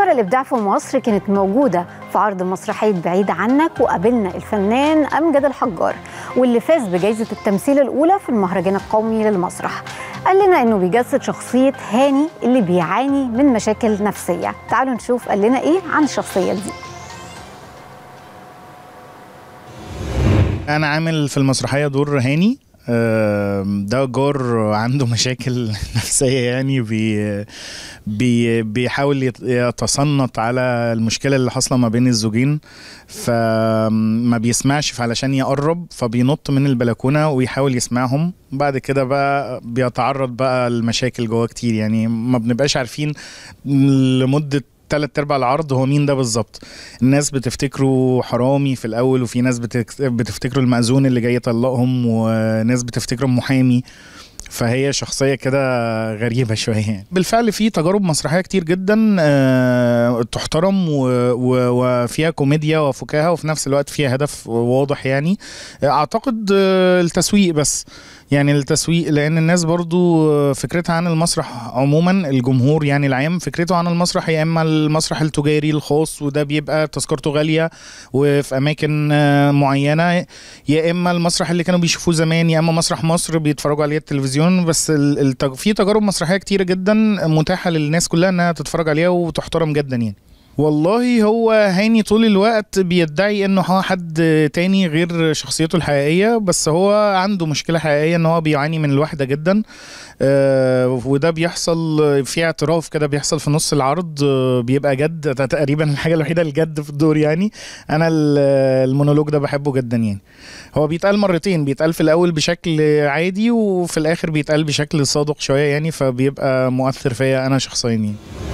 ثمر الابداع في مصر كانت موجوده في عرض مسرحيه بعيد عنك وقابلنا الفنان امجد الحجار واللي فاز بجائزه التمثيل الاولى في المهرجان القومي للمسرح قال لنا انه بيجسد شخصيه هاني اللي بيعاني من مشاكل نفسيه تعالوا نشوف قال لنا ايه عن الشخصيه دي انا عامل في المسرحيه دور هاني ده جار عنده مشاكل نفسية يعني بي بي بيحاول يتصنت على المشكلة اللي حاصلة ما بين الزوجين فما بيسمعش فعلشان يقرب فبينط من البلكونة ويحاول يسمعهم بعد كده بقى بيتعرض بقى لمشاكل جواه كتير يعني ما بنبقاش عارفين لمدة ثلاث ارباع العرض هو مين ده بالظبط الناس بتفتكره حرامي في الاول وفي ناس بتفتكره المأذون اللي جاي يطلقهم وناس بتفتكره محامي فهي شخصيه كده غريبه شويه يعني. بالفعل في تجارب مسرحيه كتير جدا آه، تحترم وفيها كوميديا وفكاهه وفي نفس الوقت فيها هدف واضح يعني آه، اعتقد آه، التسويق بس يعني التسويق لان الناس برضو فكرتها عن المسرح عموما الجمهور يعني العام فكرته عن المسرح يا اما المسرح التجاري الخاص وده بيبقى تذكرته غاليه وفي اماكن معينه يا اما المسرح اللي كانوا بيشوفوه زمان يا اما مسرح مصر بيتفرجوا عليه التلفزيون بس في تجارب مسرحيه كتيره جدا متاحه للناس كلها انها تتفرج عليها وتحترم جدا يعني والله هو هاني طول الوقت بيدعي انه هو حد تاني غير شخصيته الحقيقيه بس هو عنده مشكله حقيقيه ان هو بيعاني من الوحده جدا آه، وده بيحصل في اعتراف كده بيحصل في نص العرض آه، بيبقى جد تقريبا الحاجه الوحيده الجد في الدور يعني انا المونولوج ده بحبه جدا يعني هو بيتقال مرتين بيتقال في الاول بشكل عادي وفي الاخر بيتقال بشكل صادق شويه يعني فبيبقى مؤثر فيا انا شخصيا يعني